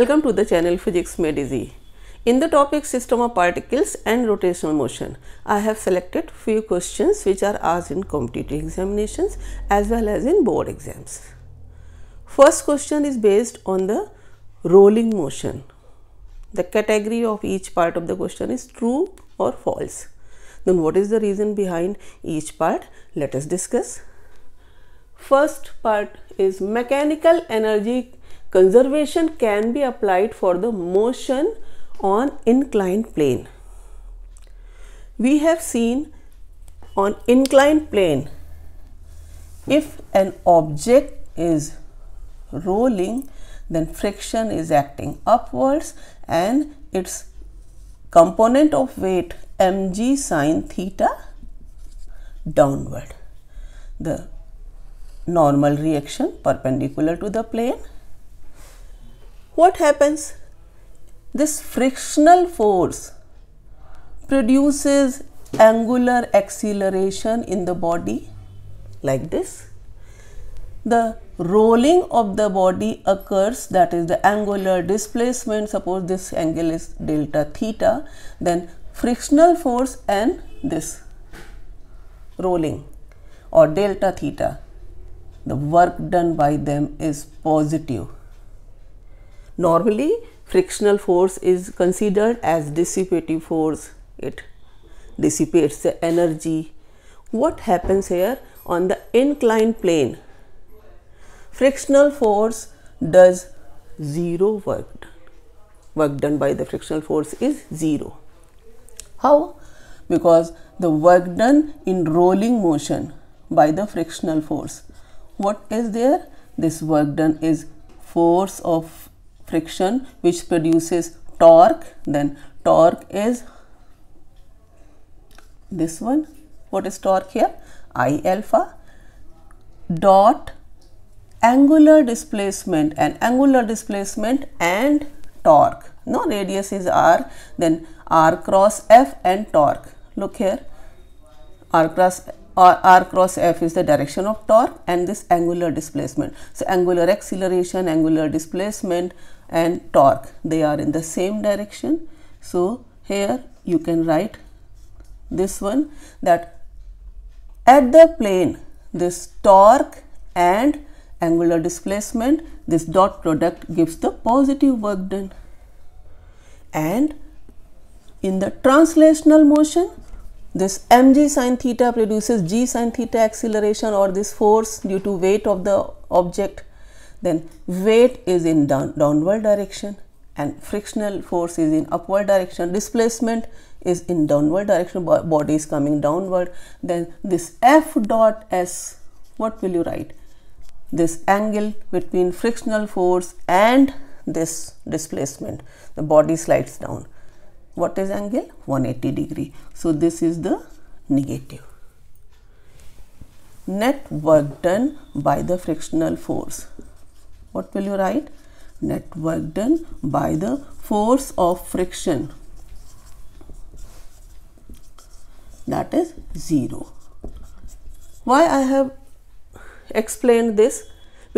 Welcome to the channel Physics Made Easy. In the topic system of particles and rotational motion, I have selected few questions which are asked in competitive examinations as well as in board exams. First question is based on the rolling motion. The category of each part of the question is true or false. Then what is the reason behind each part? Let us discuss. First part is mechanical energy conservation can be applied for the motion on inclined plane. We have seen on inclined plane if an object is rolling then friction is acting upwards and its component of weight mg sin theta downward. The normal reaction perpendicular to the plane what happens? This frictional force produces angular acceleration in the body like this. The rolling of the body occurs that is the angular displacement suppose this angle is delta theta then frictional force and this rolling or delta theta the work done by them is positive Normally, frictional force is considered as dissipative force. It dissipates the energy. What happens here on the inclined plane? Frictional force does zero work done. Work done by the frictional force is zero. How? Because the work done in rolling motion by the frictional force. What is there? This work done is force of friction which produces torque then torque is this one what is torque here i alpha dot angular displacement and angular displacement and torque no radius is r then r cross f and torque look here r cross r cross f is the direction of torque and this angular displacement so angular acceleration angular displacement and torque they are in the same direction. So, here you can write this one that at the plane this torque and angular displacement this dot product gives the positive work done and in the translational motion this mg sine theta produces g sine theta acceleration or this force due to weight of the object then weight is in down, downward direction and frictional force is in upward direction displacement is in downward direction body is coming downward then this f dot s what will you write this angle between frictional force and this displacement the body slides down what is angle 180 degree so this is the negative net work done by the frictional force what will you write net work done by the force of friction that is 0 why i have explained this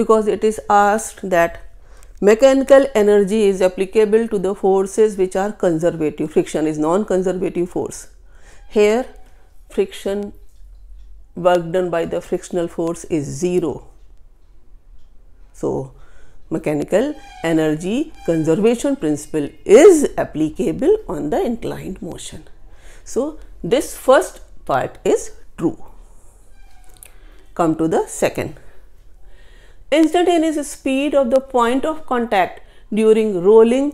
because it is asked that mechanical energy is applicable to the forces which are conservative friction is non conservative force here friction work done by the frictional force is 0 so mechanical energy conservation principle is applicable on the inclined motion. So, this first part is true. Come to the second. Instantaneous speed of the point of contact during rolling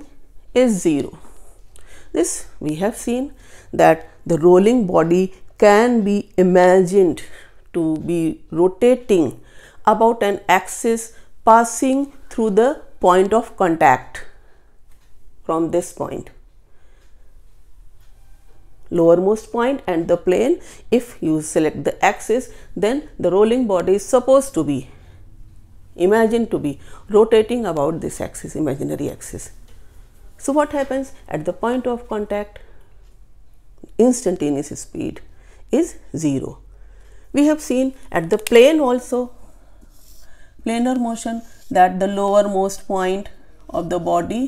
is 0. This we have seen that the rolling body can be imagined to be rotating about an axis passing through the point of contact from this point lowermost point and the plane if you select the axis then the rolling body is supposed to be imagined to be rotating about this axis imaginary axis so what happens at the point of contact instantaneous speed is zero we have seen at the plane also planar motion that the lowermost point of the body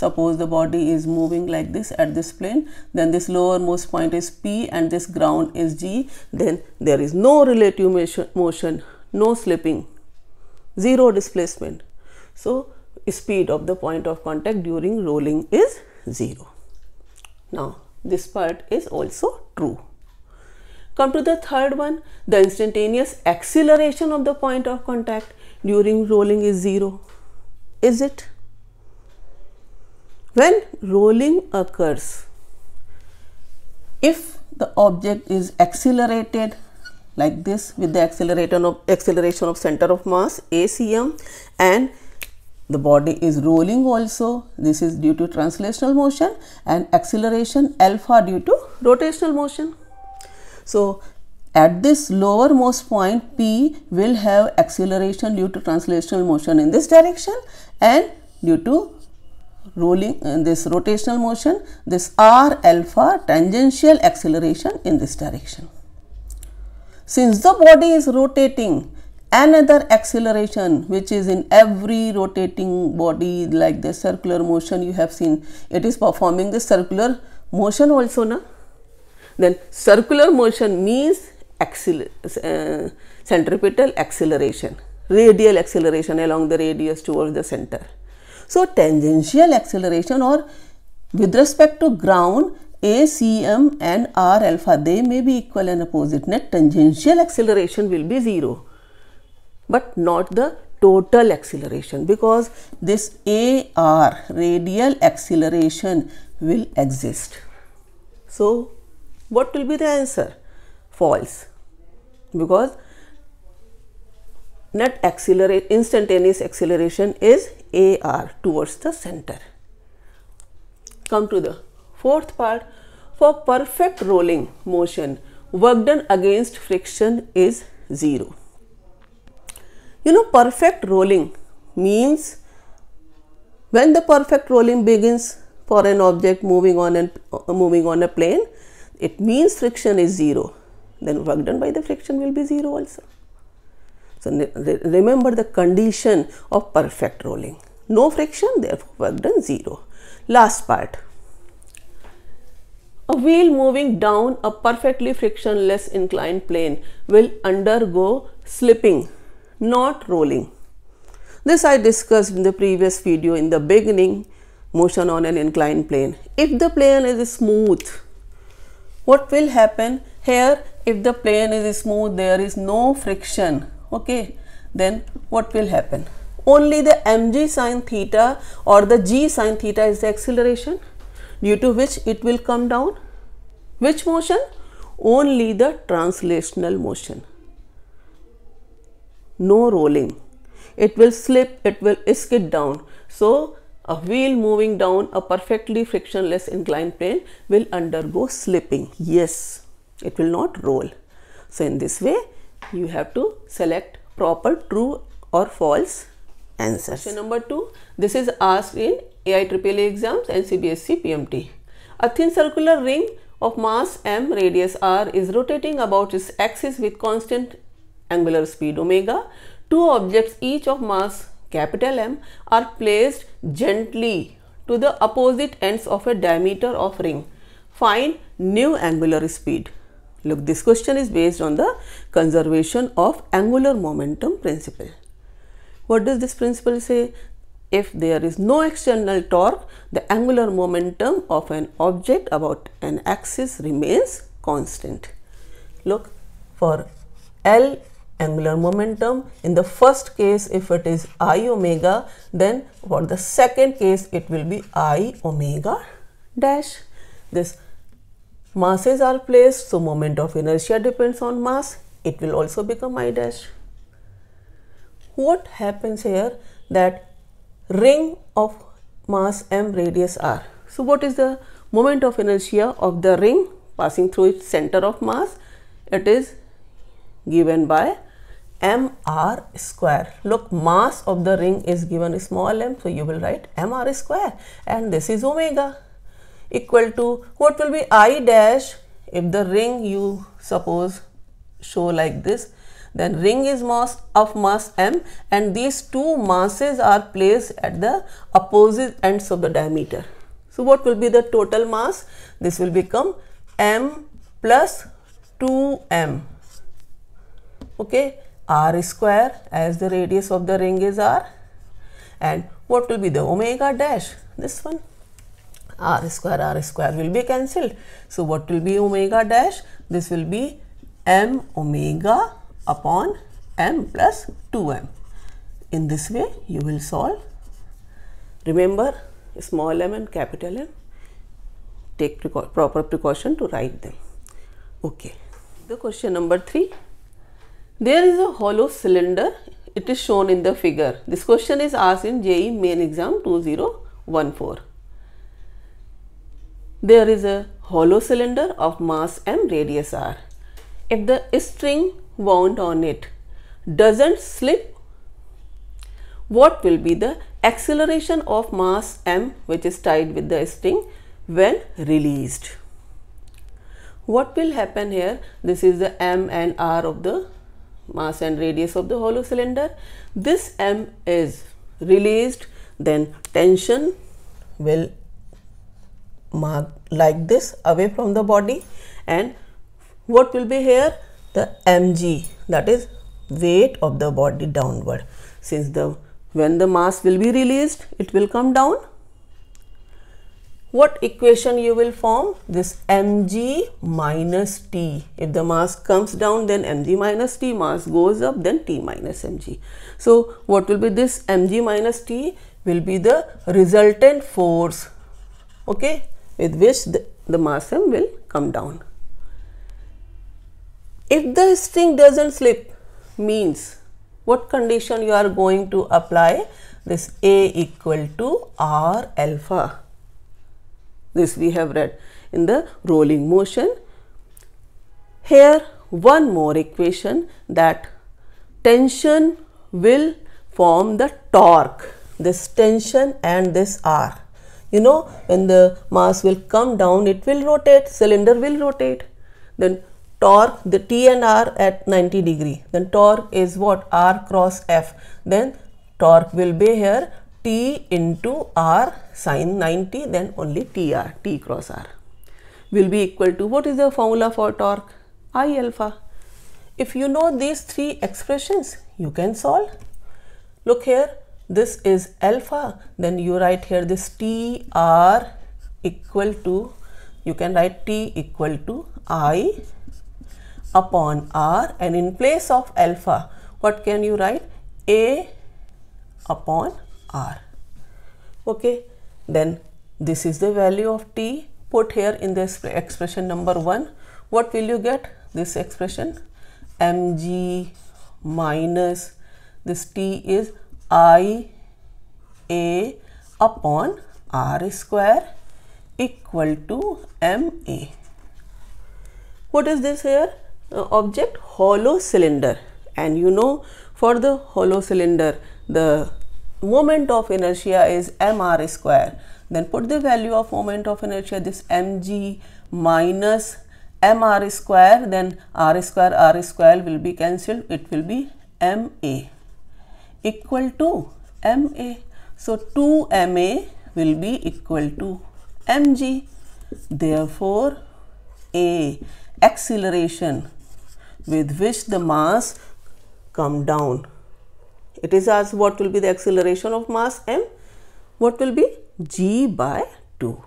suppose the body is moving like this at this plane then this lowermost point is p and this ground is g then there is no relative motion no slipping zero displacement so speed of the point of contact during rolling is zero now this part is also true come to the third one the instantaneous acceleration of the point of contact during rolling is 0. Is it? When rolling occurs, if the object is accelerated like this with the acceleration of acceleration of center of mass ACM and the body is rolling also this is due to translational motion and acceleration alpha due to rotational motion. So, at this lowermost point P will have acceleration due to translational motion in this direction and due to rolling in uh, this rotational motion this r alpha tangential acceleration in this direction. Since the body is rotating another acceleration which is in every rotating body like the circular motion you have seen it is performing the circular motion also na then circular motion means uh, centripetal acceleration, radial acceleration along the radius towards the center. So, tangential acceleration or with respect to ground a, C, M and R alpha they may be equal and opposite net tangential acceleration will be 0 but not the total acceleration because this AR radial acceleration will exist. So, what will be the answer? false because net accelerate instantaneous acceleration is AR towards the center. Come to the fourth part for perfect rolling motion work done against friction is 0. You know perfect rolling means when the perfect rolling begins for an object moving on and uh, moving on a plane it means friction is 0 then work done by the friction will be 0 also. So, re remember the condition of perfect rolling. No friction, therefore, work done 0. Last part. A wheel moving down a perfectly frictionless inclined plane will undergo slipping, not rolling. This I discussed in the previous video in the beginning, motion on an inclined plane. If the plane is smooth, what will happen here if the plane is smooth there is no friction okay then what will happen only the mg sine theta or the g sine theta is the acceleration due to which it will come down which motion only the translational motion no rolling it will slip it will skid down so a wheel moving down a perfectly frictionless inclined plane will undergo slipping. Yes, it will not roll. So in this way, you have to select proper true or false answers. Question number 2. This is asked in AIAAA exams and CBSC PMT. A thin circular ring of mass m radius r is rotating about its axis with constant angular speed omega. Two objects each of mass capital M are placed gently to the opposite ends of a diameter of ring. Find new angular speed. Look, this question is based on the conservation of angular momentum principle. What does this principle say? If there is no external torque, the angular momentum of an object about an axis remains constant. Look, for L angular momentum. In the first case, if it is i omega, then for the second case, it will be i omega dash. This masses are placed, so moment of inertia depends on mass. It will also become i dash. What happens here that ring of mass m radius r. So, what is the moment of inertia of the ring passing through its center of mass? It is given by mr square look mass of the ring is given small m so you will write mr square and this is omega equal to what will be i dash if the ring you suppose show like this then ring is mass of mass m and these two masses are placed at the opposite ends of the diameter so what will be the total mass this will become m plus 2m okay r square as the radius of the ring is r and what will be the omega dash this one r square r square will be cancelled so what will be omega dash this will be m omega upon m plus 2m in this way you will solve remember small m and capital m take proper precaution to write them okay the question number 3 there is a hollow cylinder. It is shown in the figure. This question is asked in JE main exam 2014. There is a hollow cylinder of mass m radius r. If the string wound on it doesn't slip, what will be the acceleration of mass m which is tied with the string when released? What will happen here? This is the m and r of the mass and radius of the hollow cylinder. This M is released then tension will mark like this away from the body and what will be here the mg that is weight of the body downward since the when the mass will be released it will come down what equation you will form this mg minus t if the mass comes down then mg minus t mass goes up then t minus mg so what will be this mg minus t will be the resultant force okay with which the, the mass m will come down if the string doesn't slip means what condition you are going to apply this a equal to r alpha this we have read in the rolling motion. Here one more equation that tension will form the torque, this tension and this R. You know when the mass will come down it will rotate, cylinder will rotate. Then torque the T and R at 90 degree. Then torque is what? R cross F. Then torque will be here T into R sine 90 then only TR, T cross R will be equal to what is the formula for torque? I alpha. If you know these three expressions, you can solve. Look here, this is alpha, then you write here this TR equal to, you can write T equal to I upon R and in place of alpha, what can you write? A upon r okay then this is the value of t put here in this expression number 1 what will you get this expression mg minus this t is i a upon r square equal to ma what is this here uh, object hollow cylinder and you know for the hollow cylinder the moment of inertia is mr square then put the value of moment of inertia this mg minus mr square then r square r square will be cancelled it will be ma equal to ma so 2 ma will be equal to mg therefore a acceleration with which the mass come down it is asked what will be the acceleration of mass m, what will be g by 2.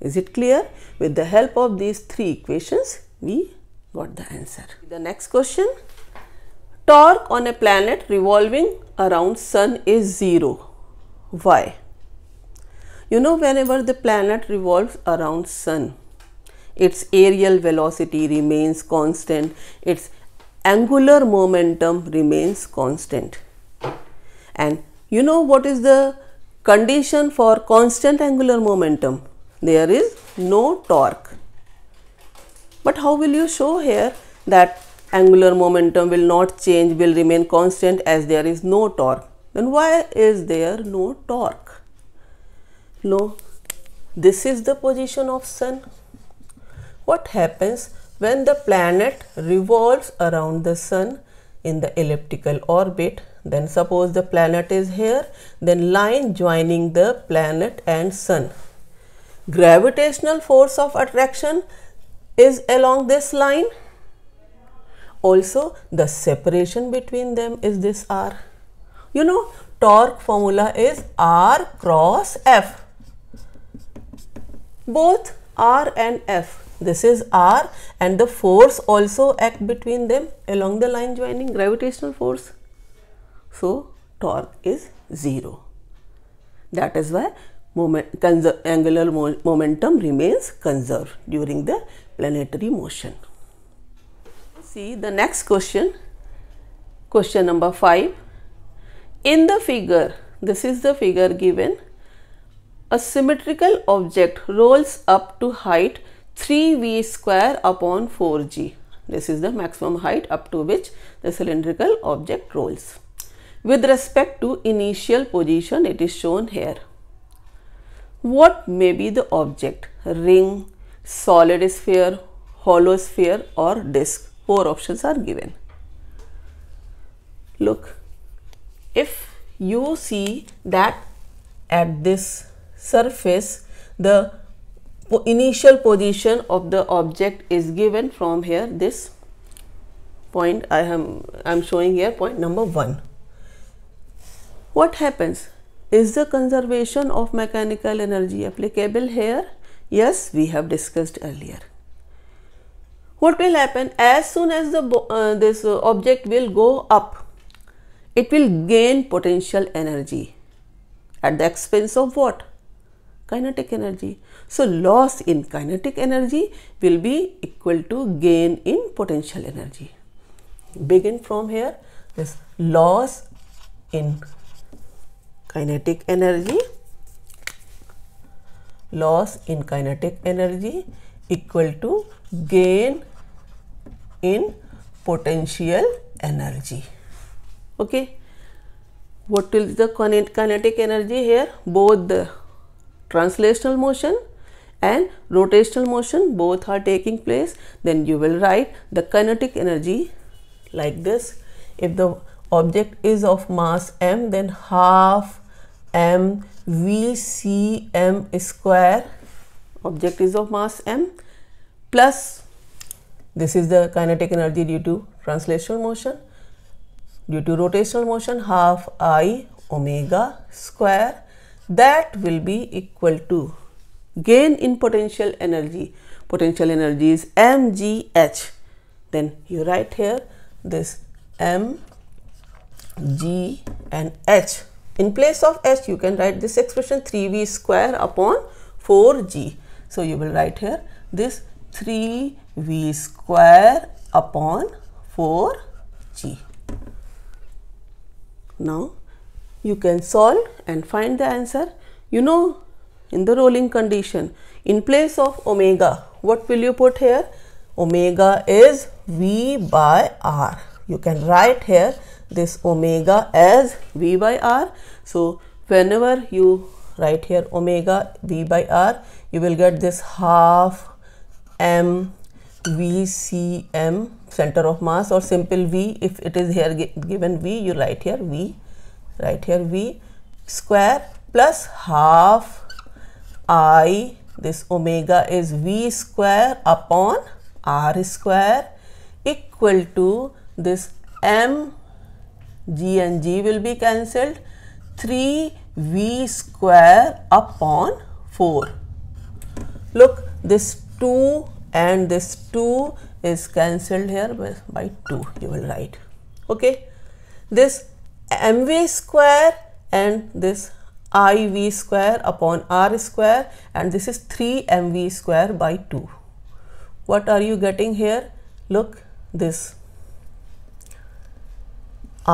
Is it clear? With the help of these three equations, we got the answer. The next question, torque on a planet revolving around sun is 0. Why? You know whenever the planet revolves around sun, its aerial velocity remains constant, its angular momentum remains constant. And you know what is the condition for constant angular momentum? There is no torque. But how will you show here that angular momentum will not change, will remain constant as there is no torque? Then why is there no torque? No, this is the position of sun. What happens when the planet revolves around the sun in the elliptical orbit, then suppose the planet is here, then line joining the planet and sun. Gravitational force of attraction is along this line. Also, the separation between them is this r. You know, torque formula is r cross f. Both r and f this is r and the force also act between them along the line joining gravitational force so torque is 0 that is why moment angular mo momentum remains conserved during the planetary motion see the next question question number 5 in the figure this is the figure given a symmetrical object rolls up to height 3v square upon 4g. This is the maximum height up to which the cylindrical object rolls. With respect to initial position, it is shown here. What may be the object? Ring, solid sphere, hollow sphere or disc. Four options are given. Look, if you see that at this surface the initial position of the object is given from here this point I am I am showing here point number 1. What happens? Is the conservation of mechanical energy applicable here? Yes, we have discussed earlier. What will happen as soon as the uh, this uh, object will go up, it will gain potential energy at the expense of what? Kinetic energy. So, loss in kinetic energy will be equal to gain in potential energy. Begin from here this loss in kinetic energy loss in kinetic energy equal to gain in potential energy. Okay. What is the kinetic energy here? Both the translational motion and rotational motion both are taking place then you will write the kinetic energy like this if the object is of mass m then half m v c m square object is of mass m plus this is the kinetic energy due to translational motion due to rotational motion half i omega square that will be equal to gain in potential energy. Potential energy is mgh. Then you write here this m, g and h. In place of h, you can write this expression 3v square upon 4g. So, you will write here this 3v square upon 4g. Now, you can solve and find the answer. You know in the rolling condition. In place of omega, what will you put here? Omega is V by R. You can write here this omega as V by R. So, whenever you write here omega V by R, you will get this half M V C M center of mass or simple V if it is here given V you write here V Write here V square plus half I, this omega is V square upon R square equal to this M, G and G will be cancelled 3 V square upon 4. Look this 2 and this 2 is cancelled here by, by 2 you will write. Okay. This mv square and this iv square upon r square and this is 3 mv square by 2. What are you getting here? Look this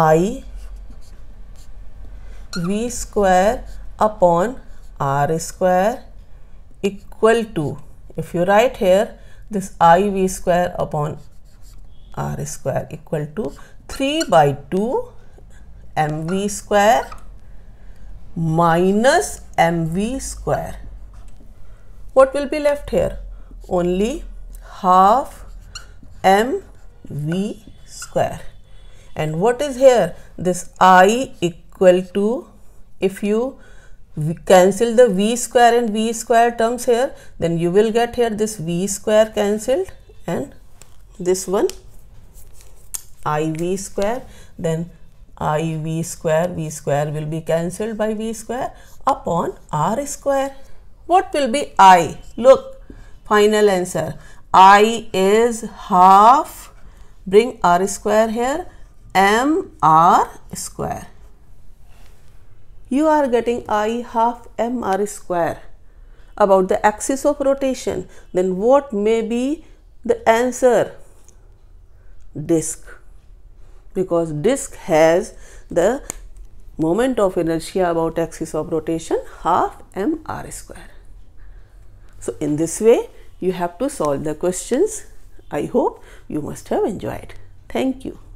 i v square upon r square equal to if you write here this i v square upon r square equal to 3 by 2 m v square minus mv square. What will be left here? Only half mv square. And what is here? This i equal to, if you cancel the v square and v square terms here, then you will get here this v square cancelled and this one iv square. Then i v square, v square will be cancelled by v square upon r square. What will be i? Look, final answer. i is half, bring r square here, m r square. You are getting i half m r square about the axis of rotation. Then what may be the answer? Disk because disk has the moment of inertia about axis of rotation half m r square. So, in this way you have to solve the questions. I hope you must have enjoyed. Thank you.